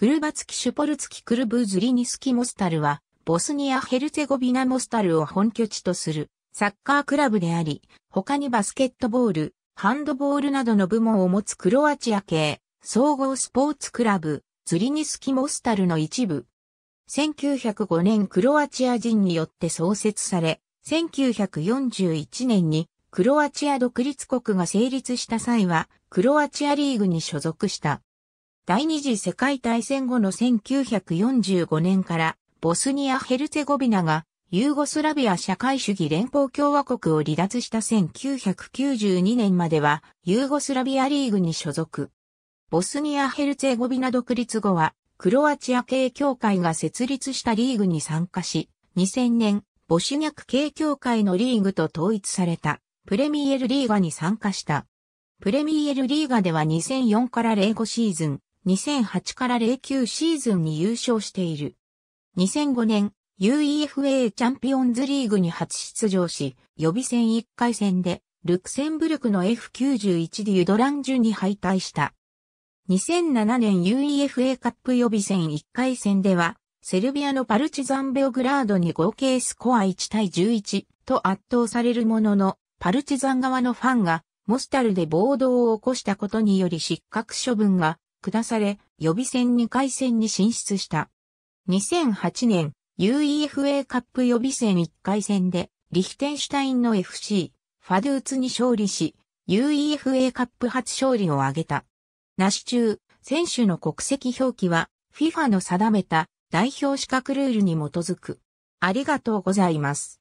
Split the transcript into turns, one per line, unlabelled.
フルバツキ・シュポルツキ・クルブズリニスキ・モスタルは、ボスニア・ヘルツェゴビナ・モスタルを本拠地とするサッカークラブであり、他にバスケットボール、ハンドボールなどの部門を持つクロアチア系総合スポーツクラブ、ズリニスキ・モスタルの一部。1905年クロアチア人によって創設され、1941年にクロアチア独立国が成立した際は、クロアチアリーグに所属した。第二次世界大戦後の1945年からボスニア・ヘルツェゴビナがユーゴスラビア社会主義連邦共和国を離脱した1992年まではユーゴスラビアリーグに所属。ボスニア・ヘルツェゴビナ独立後はクロアチア系協会が設立したリーグに参加し、2000年、ボシュニャク系協会のリーグと統一されたプレミエルリーガに参加した。プレミエルリーガでは2004から05シーズン、2008から09シーズンに優勝している。2005年、UEFA チャンピオンズリーグに初出場し、予備戦1回戦で、ルクセンブルクの F91 でユドランジュに敗退した。2007年 UEFA カップ予備戦1回戦では、セルビアのパルチザンベオグラードに合計スコア1対11と圧倒されるものの、パルチザン側のファンがモスタルで暴動を起こしたことにより失格処分が下され、予備戦2回戦に進出した。2008年、UEFA カップ予備戦1回戦で、リヒテンシュタインの FC、ファドゥーツに勝利し、UEFA カップ初勝利を挙げた。なし中、選手の国籍表記は、FIFA の定めた代表資格ルールに基づく。ありがとうございます。